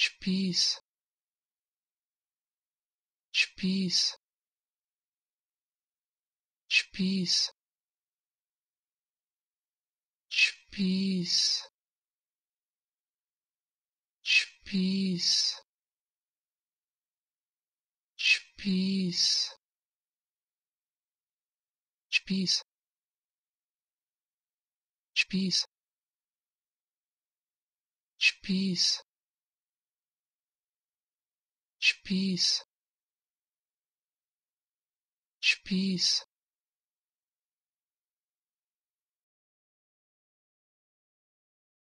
Spieß Spieß Spieß Spieß Spieß Spieß Spieß Spieß Spieß Spieß Spieß